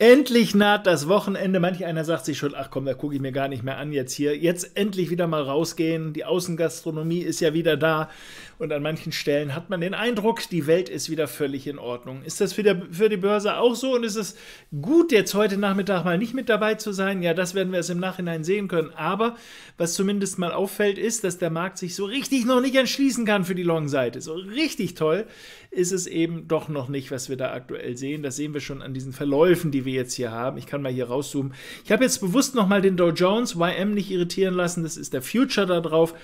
Endlich naht das Wochenende. Manch einer sagt sich schon, ach komm, da gucke ich mir gar nicht mehr an jetzt hier. Jetzt endlich wieder mal rausgehen. Die Außengastronomie ist ja wieder da. Und an manchen Stellen hat man den Eindruck, die Welt ist wieder völlig in Ordnung. Ist das für, der, für die Börse auch so? Und ist es gut, jetzt heute Nachmittag mal nicht mit dabei zu sein? Ja, das werden wir es im Nachhinein sehen können. Aber was zumindest mal auffällt, ist, dass der Markt sich so richtig noch nicht entschließen kann für die Long-Seite. So richtig toll ist es eben doch noch nicht, was wir da aktuell sehen. Das sehen wir schon an diesen Verläufen, die die wir jetzt hier haben. Ich kann mal hier rauszoomen. Ich habe jetzt bewusst nochmal den Dow Jones YM nicht irritieren lassen. Das ist der Future da drauf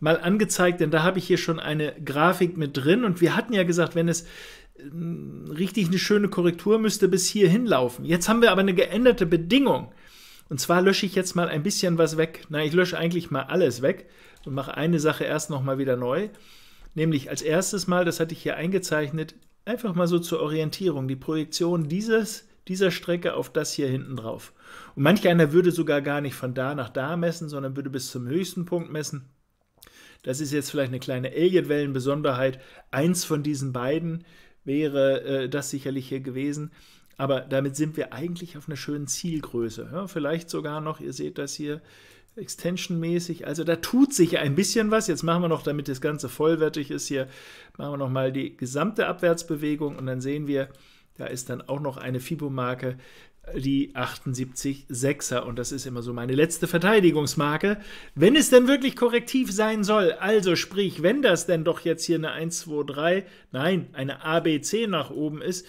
mal angezeigt, denn da habe ich hier schon eine Grafik mit drin und wir hatten ja gesagt, wenn es äh, richtig eine schöne Korrektur müsste bis hierhin laufen. Jetzt haben wir aber eine geänderte Bedingung. Und zwar lösche ich jetzt mal ein bisschen was weg. Na, ich lösche eigentlich mal alles weg und mache eine Sache erst nochmal wieder neu. Nämlich als erstes Mal, das hatte ich hier eingezeichnet, einfach mal so zur Orientierung, die Projektion dieses dieser Strecke auf das hier hinten drauf. Und manch einer würde sogar gar nicht von da nach da messen, sondern würde bis zum höchsten Punkt messen. Das ist jetzt vielleicht eine kleine Elliott-Wellen-Besonderheit. Eins von diesen beiden wäre äh, das sicherlich hier gewesen. Aber damit sind wir eigentlich auf einer schönen Zielgröße. Ja, vielleicht sogar noch, ihr seht das hier, Extension-mäßig. Also da tut sich ein bisschen was. Jetzt machen wir noch, damit das Ganze vollwertig ist hier, machen wir nochmal die gesamte Abwärtsbewegung und dann sehen wir, da ist dann auch noch eine FIBO-Marke, die 786 er Und das ist immer so meine letzte Verteidigungsmarke, wenn es denn wirklich korrektiv sein soll. Also sprich, wenn das denn doch jetzt hier eine 1, 2, 3, nein, eine ABC nach oben ist,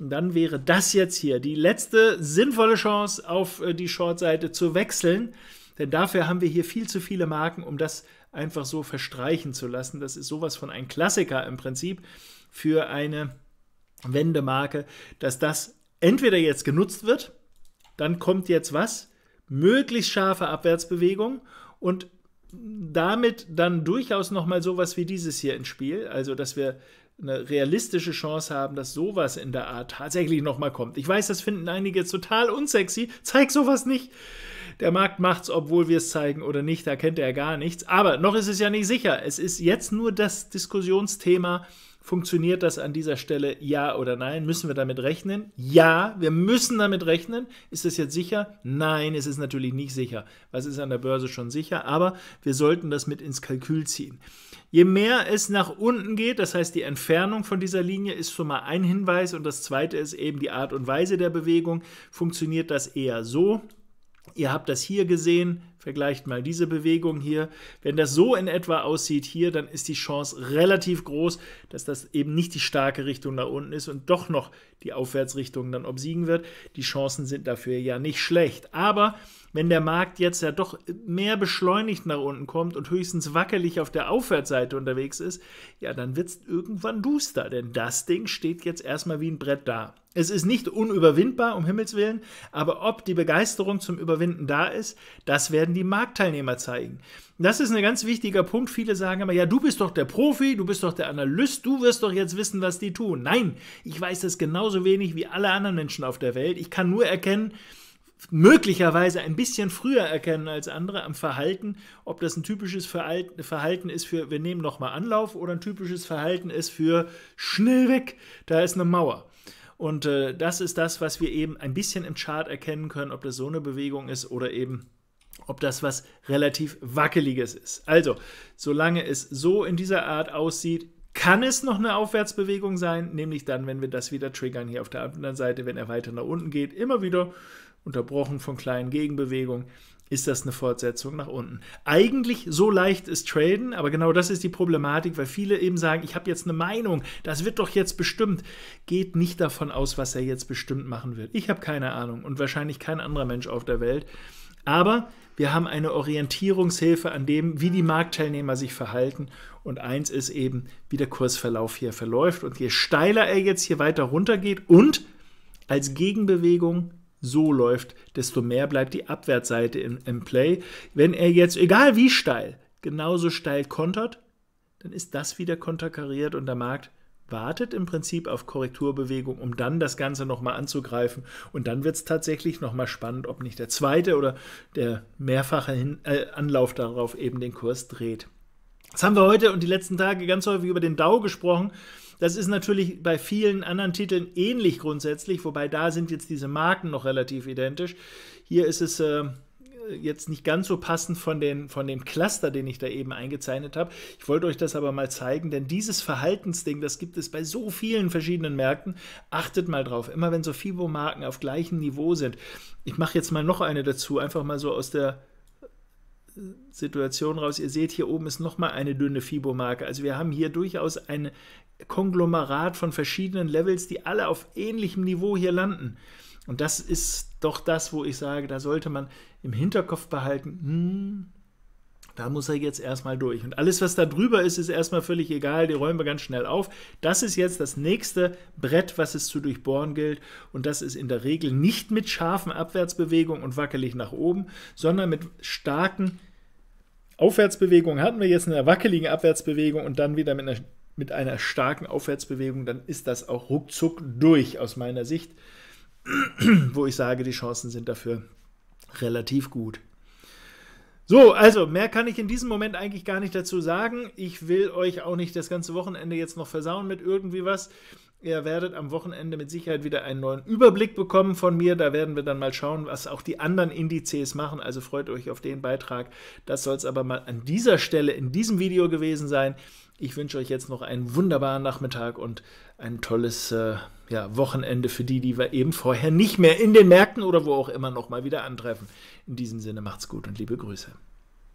dann wäre das jetzt hier die letzte sinnvolle Chance, auf äh, die Shortseite zu wechseln. Denn dafür haben wir hier viel zu viele Marken, um das einfach so verstreichen zu lassen. Das ist sowas von ein Klassiker im Prinzip für eine Wendemarke, dass das entweder jetzt genutzt wird, dann kommt jetzt was? Möglichst scharfe Abwärtsbewegung und damit dann durchaus nochmal sowas wie dieses hier ins Spiel, also dass wir eine realistische Chance haben, dass sowas in der Art tatsächlich nochmal kommt. Ich weiß, das finden einige total unsexy. Zeig sowas nicht. Der Markt macht's, obwohl wir es zeigen oder nicht. Da kennt er ja gar nichts. Aber noch ist es ja nicht sicher. Es ist jetzt nur das Diskussionsthema, Funktioniert das an dieser Stelle ja oder nein? Müssen wir damit rechnen? Ja, wir müssen damit rechnen. Ist das jetzt sicher? Nein, es ist natürlich nicht sicher. Was ist an der Börse schon sicher? Aber wir sollten das mit ins Kalkül ziehen. Je mehr es nach unten geht, das heißt die Entfernung von dieser Linie ist schon mal ein Hinweis und das zweite ist eben die Art und Weise der Bewegung. Funktioniert das eher so? Ihr habt das hier gesehen, Vergleicht mal diese Bewegung hier. Wenn das so in etwa aussieht hier, dann ist die Chance relativ groß, dass das eben nicht die starke Richtung nach unten ist und doch noch die Aufwärtsrichtung dann obsiegen wird. Die Chancen sind dafür ja nicht schlecht. Aber wenn der Markt jetzt ja doch mehr beschleunigt nach unten kommt und höchstens wackelig auf der Aufwärtsseite unterwegs ist, ja, dann wird es irgendwann duster, denn das Ding steht jetzt erstmal wie ein Brett da. Es ist nicht unüberwindbar, um Himmels Willen, aber ob die Begeisterung zum Überwinden da ist, das werden werden die Marktteilnehmer zeigen. Das ist ein ganz wichtiger Punkt. Viele sagen immer, ja, du bist doch der Profi, du bist doch der Analyst, du wirst doch jetzt wissen, was die tun. Nein, ich weiß das genauso wenig wie alle anderen Menschen auf der Welt. Ich kann nur erkennen, möglicherweise ein bisschen früher erkennen als andere am Verhalten, ob das ein typisches Verhalten ist für, wir nehmen nochmal Anlauf oder ein typisches Verhalten ist für schnell weg, da ist eine Mauer. Und äh, das ist das, was wir eben ein bisschen im Chart erkennen können, ob das so eine Bewegung ist oder eben ob das was relativ Wackeliges ist. Also, solange es so in dieser Art aussieht, kann es noch eine Aufwärtsbewegung sein, nämlich dann, wenn wir das wieder triggern hier auf der anderen Seite, wenn er weiter nach unten geht, immer wieder unterbrochen von kleinen Gegenbewegungen, ist das eine Fortsetzung nach unten. Eigentlich so leicht ist Traden, aber genau das ist die Problematik, weil viele eben sagen, ich habe jetzt eine Meinung, das wird doch jetzt bestimmt. Geht nicht davon aus, was er jetzt bestimmt machen wird. Ich habe keine Ahnung und wahrscheinlich kein anderer Mensch auf der Welt. Aber wir haben eine Orientierungshilfe an dem, wie die Marktteilnehmer sich verhalten. Und eins ist eben, wie der Kursverlauf hier verläuft. Und je steiler er jetzt hier weiter runter geht und als Gegenbewegung so läuft, desto mehr bleibt die Abwärtsseite im, Play. Wenn er jetzt, egal wie steil, genauso steil kontert, dann ist das wieder konterkariert und der Markt wartet im Prinzip auf Korrekturbewegung, um dann das Ganze nochmal anzugreifen. Und dann wird es tatsächlich nochmal spannend, ob nicht der zweite oder der mehrfache Hin äh, Anlauf darauf eben den Kurs dreht. Das haben wir heute und die letzten Tage ganz häufig über den DAO gesprochen. Das ist natürlich bei vielen anderen Titeln ähnlich grundsätzlich, wobei da sind jetzt diese Marken noch relativ identisch. Hier ist es. Äh, jetzt nicht ganz so passend von, den, von dem Cluster, den ich da eben eingezeichnet habe. Ich wollte euch das aber mal zeigen, denn dieses Verhaltensding, das gibt es bei so vielen verschiedenen Märkten. Achtet mal drauf, immer wenn so FIBO-Marken auf gleichem Niveau sind. Ich mache jetzt mal noch eine dazu, einfach mal so aus der äh, Situation raus. Ihr seht, hier oben ist nochmal eine dünne Fibo-Marke. Also wir haben hier durchaus ein Konglomerat von verschiedenen Levels, die alle auf ähnlichem Niveau hier landen. Und das ist doch das, wo ich sage, da sollte man im Hinterkopf behalten, hm, da muss er jetzt erstmal durch. Und alles, was da drüber ist, ist erstmal völlig egal. Die räumen wir ganz schnell auf. Das ist jetzt das nächste Brett, was es zu durchbohren gilt. Und das ist in der Regel nicht mit scharfen Abwärtsbewegungen und wackelig nach oben, sondern mit starken Aufwärtsbewegungen. Hatten wir jetzt eine wackeligen Abwärtsbewegung und dann wieder mit einer, mit einer starken Aufwärtsbewegung, dann ist das auch ruckzuck durch aus meiner Sicht. wo ich sage, die Chancen sind dafür relativ gut. So, also mehr kann ich in diesem Moment eigentlich gar nicht dazu sagen. Ich will euch auch nicht das ganze Wochenende jetzt noch versauen mit irgendwie was. Ihr werdet am Wochenende mit Sicherheit wieder einen neuen Überblick bekommen von mir. Da werden wir dann mal schauen, was auch die anderen Indizes machen. Also freut euch auf den Beitrag. Das soll es aber mal an dieser Stelle in diesem Video gewesen sein. Ich wünsche euch jetzt noch einen wunderbaren Nachmittag und ein tolles äh, ja, Wochenende für die, die wir eben vorher nicht mehr in den Märkten oder wo auch immer nochmal wieder antreffen. In diesem Sinne macht's gut und liebe Grüße.